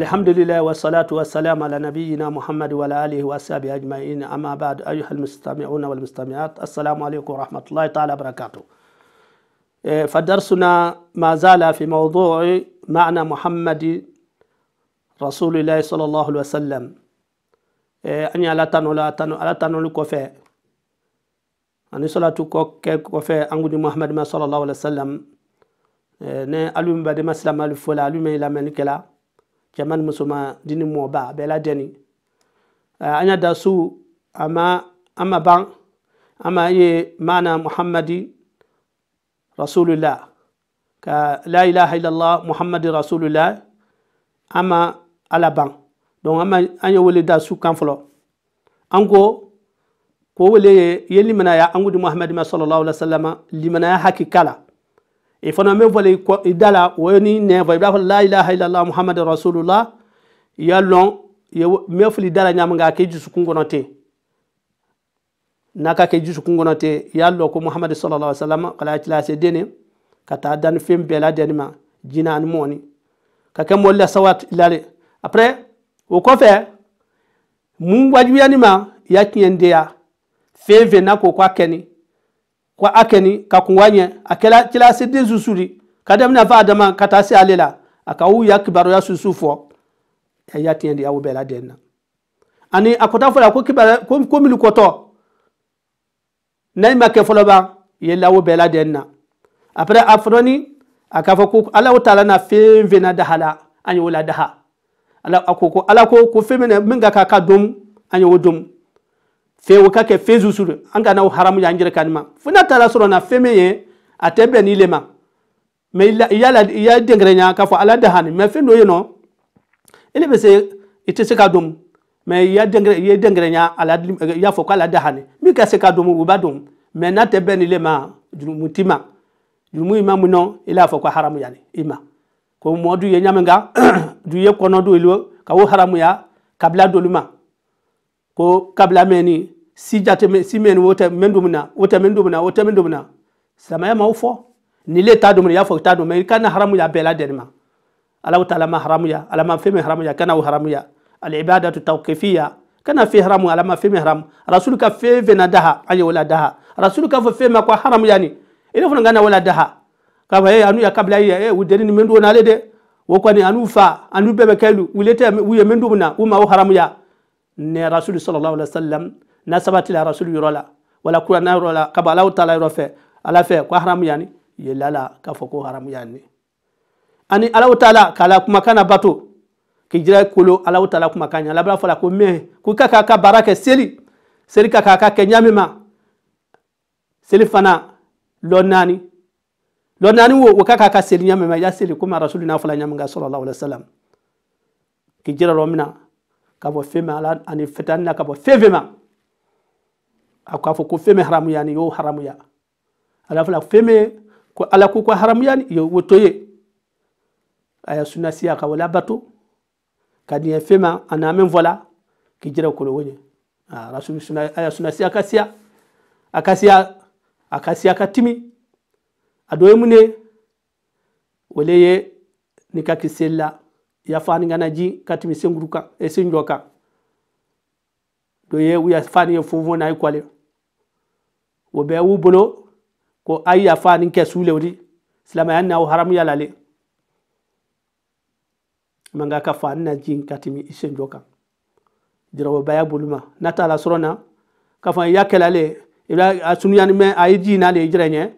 الحمد لله والصلاة والسلام على نبينا محمد وعلى آله وصحبه أجمعين أما بعد أيها المستمعون والمستمعات السلام عليكم ورحمة الله تعالى وبركاته إيه، فدرسنا ما زال في موضوع معنى محمد رسول الله صلى الله عليه وسلم إيه، أني لا تنو لا تنو لا تنو لكوفي أني صلاة كوفي أنجد محمد ما صلى الله عليه وسلم ne alum bade maslam al fola alum ila menikela jamal musuma dini mo ba bela deni anya ya da su amma amma ban ama ye mana muhammadi rasulullah ka la ilaha illallah muhammadi rasulullah ama ala ban don ama anya wole wele da su kan fɔlɔ an ko wole wele ye ye limanaya an muhammadi sallallahu alaihi wasallam limana limanaya hakika e fana me vole da dala o ni ne vole b'a la ilaha illallah muhammadur rasulullah ya lon ye me fuli dala nyam nga ke jisu kungono te naka ke jisu kungono te ya lo ko muhammad sallallahu alaihi wasallam kala tila se dene kata dan fem bela denima jina an moni ka ke molla sawat le après o kɔfɛ mun wajibiyani ma ya tiɲɛ deya fɛn fɛn na ko k'a kɛni kwa akeni ka akela kila a kɛla cilasi din susuri ka daminɛ fa adama ka taa se ale la a ya kibaruya ya tiɲɛ di awo bɛɛ la ani a kɔta fɔla ko kibaruya ko ko minnu kɔtɔ n'a ma kɛ fɔlɔ ban i ye lawo bɛɛ la den na après ni a ko ala o taala na fɛn fɛn na daha la daha ala akoko ala ko ko fɛn min na min ka kan fe wo ka kɛ fɛn susuru an kana o haramu y'an yɛrɛ kan ma fo n'a taara sɔrɔ na fɛn min ye a tɛ bɛn ni ma mɛ i y'a la i y'a dɛnkɛrɛ ɲa k'a fɔ ala da hani mɛ fɛn dɔ yen nɔ e de bɛ se i tɛ se ka dɔn mɛ i y'a dɛnkɛrɛ i ye dɛnkɛrɛ ɲa ala i y'a fɔ k'ala da hani min ka se ka dɔn o b'a dɔn mɛ n'a tɛ bɛn ni ma jurumu t'i ma jurumu ma mun nɔ i y'a fɔ ko haramu yanni i ma ko mɔdu ye ɲamin kan du ye kɔnɔ do ka o haramu ya kabila dolu ma ko kabla meni si jate me, si meni wote men dumna wote men dumna wote men dumna sama ya ufo ni le ta dumna ya fo ta dumna kana haramu ya bela derma ala taala ma haramu ya ala ma feme haramu ya kana haramu ya al ibadatu tawqifiya kana fi haramu ala ma feme haramu rasul ka fe fe na daha ayi wala daha rasul ka fo fe ma kwa haramu yani ile fo ngana wala daha ka ba anu ya kabla ya e udeni men do na le de wo kwani anu fa anu bebe kelu ulete uye men dumna uma haramu ya ne rasulu sallallahu alaihi wasallam n'a sabatila rasulu yɔrɔ la wala kuranɛ na la ka bɔ alaw taala yɔrɔ ala fɛ ko haram yani yɛlɛ la k'a fɔ ko haramu yanni ani alaw taala k'ala kuma kana bato kijira ala alaw taala kumakan ɲɛ alabira fɔla ko mɛ ko ka k'a ka baraka seli seli ka k'a ka kɛ ma seli fana lo nani lo nani wo ka k'a ka seli ɲami ma ya seli kuma rasulu n'a fɔla ɲami ka sɔrɔ la wala salam kijira lɔ min kabo fema fɛn ala ani fetanna kabo ka ma ko feme haramu yani yo y'o haramuya ala fana fɛn ko ala ko ko haramu yani yo wotoye aya sunna siya ka wala batu kadi e fema ana men n'a k'i jira ko woni a rasul sunna aya sunna ka siya ka siya akasiya akasiya katimi adoy timi a ye mun ni ya fani ngana ji katimi senguru kan e sinjo kan to ye wiya fani ye fofo na yi kwale wo be wu bolo ko ay ya fani ke sule wodi islam ya na haram ya lale manga ka fani na ji katimi isinjo kan wo baya buluma na ta la sorona ka fani ya kelale ila ni me ay ji na le jirenye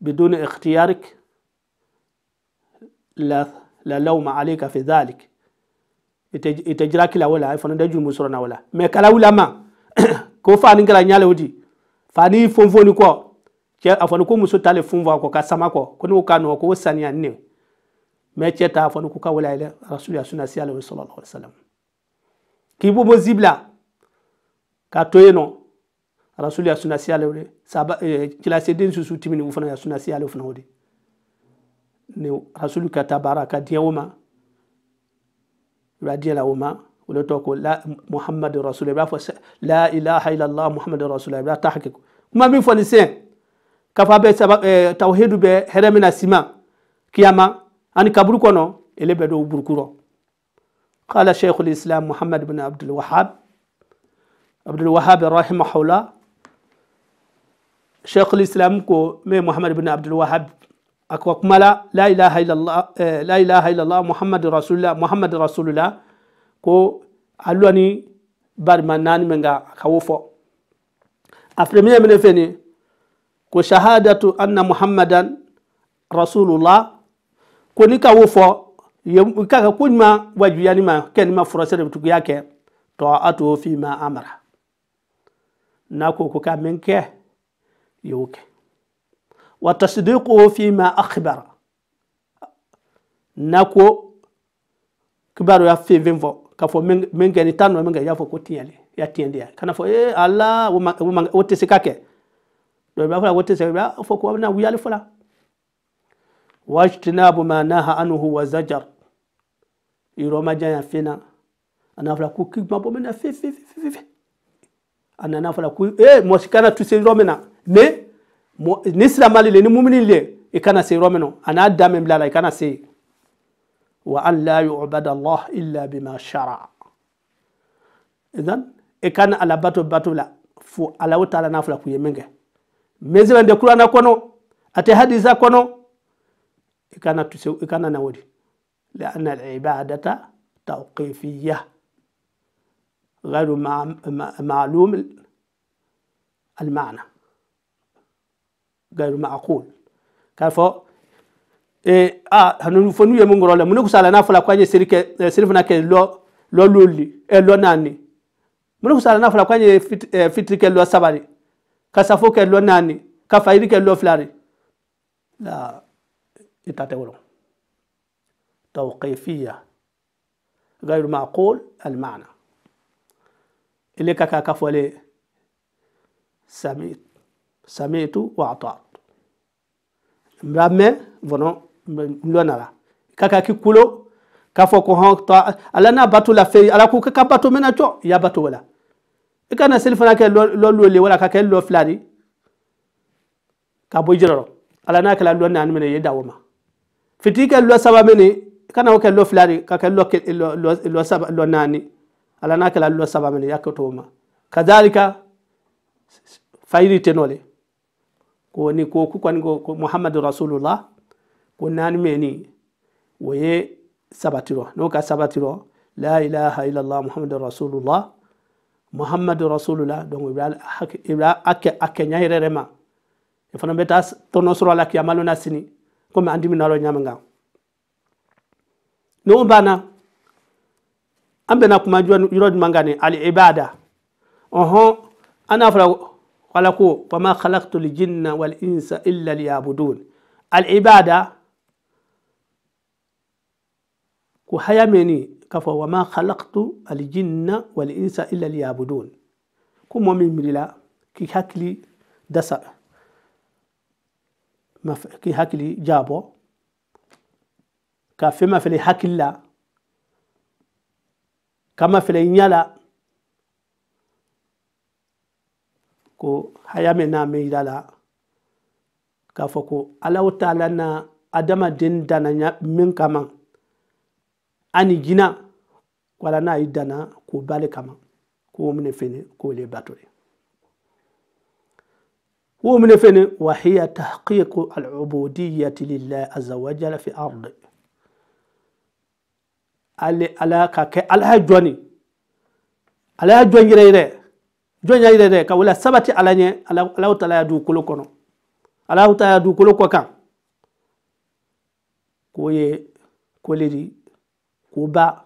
bidun ikhtiyarik la la lauma alayka fi dhalik ite jira kila wala fana da jumu na wala me kala wula ma ko fani kala nyale wudi fani fonfoni ko cɛ a fɔni ko muso t'ale fun ko ka sama ko ko n'o ka nɔgɔ ko saniya anne me cɛ ta a fɔni ko ka wala yɛlɛ rasul ya sunna sallallahu alaihi wasallam salam k'i bɔ bɔ zibila ka to yen nɔ ya sunna siyale wele saba ɛɛ eh, kilasi den susu su ni o fana ya sunna sallallahu alaihi wasallam ni rasuluka tabaraka diɲɛwoma i b'a diɲɛ la o ma o de tɔgɔ ko la muhamadu rasulu i b'a fɔ la ilaha illallah muhamadu rasulu i b'a ta hakɛ kuma min fɔ nin sen kafa bɛ saba ɛɛ tawhidu bɛ hɛrɛ min na sima kiyama ani kaburu kɔnɔ ele bɛ dɔw burukuru قال شيخ الإسلام محمد بن عبد الوهاب عبد الوهاب رحمه الله شيخ الإسلام كو محمد بن عبد الوهاب أكو كملا لا إله إلا الله آه، لا إله إلا الله محمد رسول الله محمد رسول الله كو ألواني برمانان منغا خوفو أفرمي من فني كو شهادة أن محمدا رسول الله كو نيكا وفو يمكا كون ما يعني ما كان ما فرصة بتقياك طاعته فيما أمره ناكو كو كامنكه يوكي wa tasdiquhu fima akhbara nako kibaru ya fe vimvo ka fo min gani tanno min gani ya fo ko ya tiyande ya kana fo eh alla wote se kake do ba fo wote se ba fo ko na fo la wajtinabu ma naha anhu wa zajar iro iroma jaya fina anafala ku kigma bo mena fi fi fi fe fe anana fala ku eh mosikana tu se romena mais ni silamali le ni mumini le i kana se yɔrɔ min na a n'a da min bila la i kana se wa an la yu'bada allah illa bima shara idan i kana ala bato bato la fo alaw taala n'a fɔla k'u ye min kɛ min sɛbɛn tɛ kuranɛ kɔnɔ a tɛ hadisa kɔnɔ i kana tu i kana na o di لأن العبادة توقيفية غير معلوم المعنى gairu maaqul kafo fɔ e a hanunu fo ye mun kɔrɔ la kusala n'a fɔla ko an ye seli kɛ seli lo kɛ lɔ lɔ loli ɛ lɔ kusala n'a fɔla ko an ye fitiri kɛ lɔ saba de ka safo kɛ lɔ naani la itate ta tawqifiya gairu maaqul almaana ile kaka k'a ka sami'tu wa ata'tu mbamme vono mlonala kaka kikulo kafo ko hon ta ala na batu la fe ala ku ka batu mena cho ya batu ka ikana sel fana ke lo lo le wala ka ke lo flani ka boy jiroro ala na kala lo nan mena yeda woma fitika lo saba mene kana ke lo flani ka ke lo lo lo saba lo nani ala na kala lo saba mene yakoto woma kadhalika faili tenole koni ko kukwan go muhammadu rasulullah ko nani meni woye sabatiro no ka sabatiro la ilaha illallah muhammadu rasulullah muhammadu rasulullah donc ibra ibra ake ake nyairere ma e fana beta tono soro la kiyamalo na sini comme andi minaro nyamanga no bana an bɛna kuma yɔrɔ jumɛn kan ni ali ibada ɔhɔn an n'a fɔra قال فما خلقت الجن والإنس إلا ليعبدون العبادة كحيا مني كفو وما خلقت الجن والإنس إلا ليعبدون كم من مليلا كي هكلي دسا كي هكلي جابو كفما في هكلا كما في نيالا ko haya min na min yira la k'a fɔ ko alaw taala na adamaden danna min kama ani jina wala n'a y'i danna k'o b'ale kama k'o minɛ fene k'o le bato ye k'o minɛ fene wa hiya tahqiqu al-ubudiyyati lillahi azza wa jalla fi ardi ale ala ka kɛ ala jɔni ala jɔn yɛrɛ yɛrɛ jɔn y'a yɛrɛ dɛ ka wuli sabati ala ɲɛ alahu taala y'a dugukolo kɔnɔ alahu taala y'a dugukolo kɔ kan k'o ye kole di k'o ba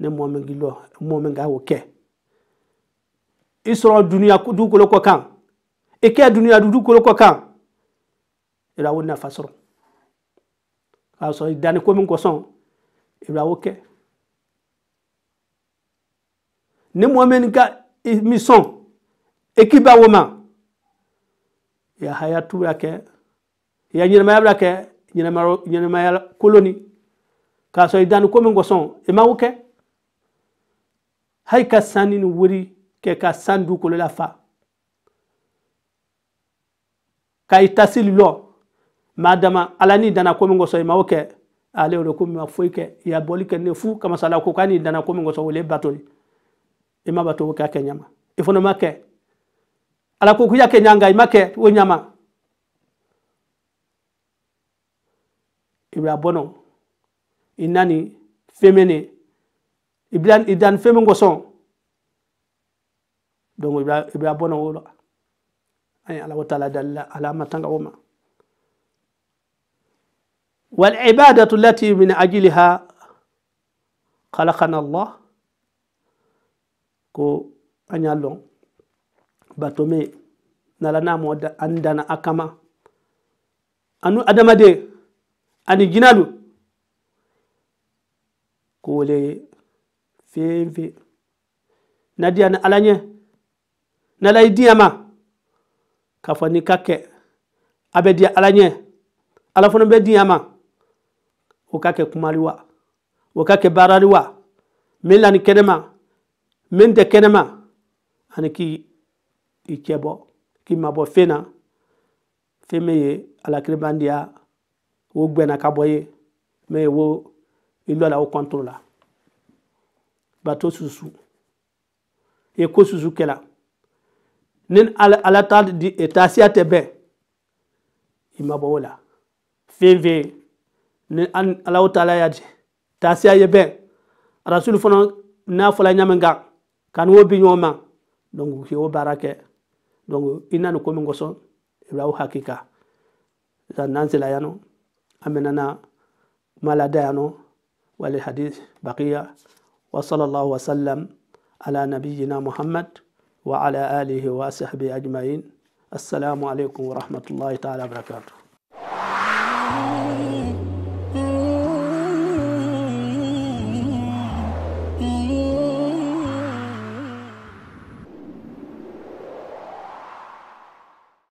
ne mɔ min gilɔ mɔ min ka o kɛ i sɔrɔ duniya dugukolo kɔ kan i kɛ duniya dugukolo kɔ kan i b'a o nafa sɔrɔ k'a sɔrɔ i danni ko min kosɔn i b'a o kɛ. ni Muhammad ka mission ekiba woma ya hayatu tubra ke ya nyirma yabra ke nyirma nyirma ya koloni ka so idan e ko min goson e ma wuke hay e ka sanin wuri ke ka sandu ko la fa ka itasil e lo madama alani dana ko min goson e ma wuke ale ro ko mi ma foike ya bolike ne fu kama sala ko kani dana ko min goson wole batoli ima batu ka nyama make ala ku kuya ke imake wo nyama ibra bono inani femene ibran idan femen go son ibra ibra bono wolo ay ala wata dalla ala matanga woma ibadatu lati min ajliha khalaqana allah ko an y'a batome nala n'a mɔ an danna a anu adamade ani jinalu ko wole fenfe na diya n'ala yi kafani kake abedi alanye ni ka kɛ a bɛ diya ala ɲɛ ala ni kɛnɛ ma min tɛ kɛnɛma ani k'i cɛ bɔ k'i mabɔ fen na fen min ye alakiribandiya o gbɛnna ka bɔ ye min ye wo i lɔ la o kɔntoro la bato susu ye ko susu kɛla ni ala ta di taasiya tɛ bɛn i mabɔ o la fen fen ni alaw taala ya taasiya ye bɛn rasulu fana n'a fɔla ɲamin kan wo bi ɲɔgɔn ma donc k'i y'o baara kɛ donc i na ni ko min kosɔn i bɛ aw hakika sisan n'an sera yan nɔ an bɛ nana kuma lada yan nɔ wali hadis baqiya wa sallallahu wa sallam ala nabiyina muhammad wa ala alihi wa sahbihi ajma'in assalamu alaikum wa rahmatullahi ta'ala wa barakatuh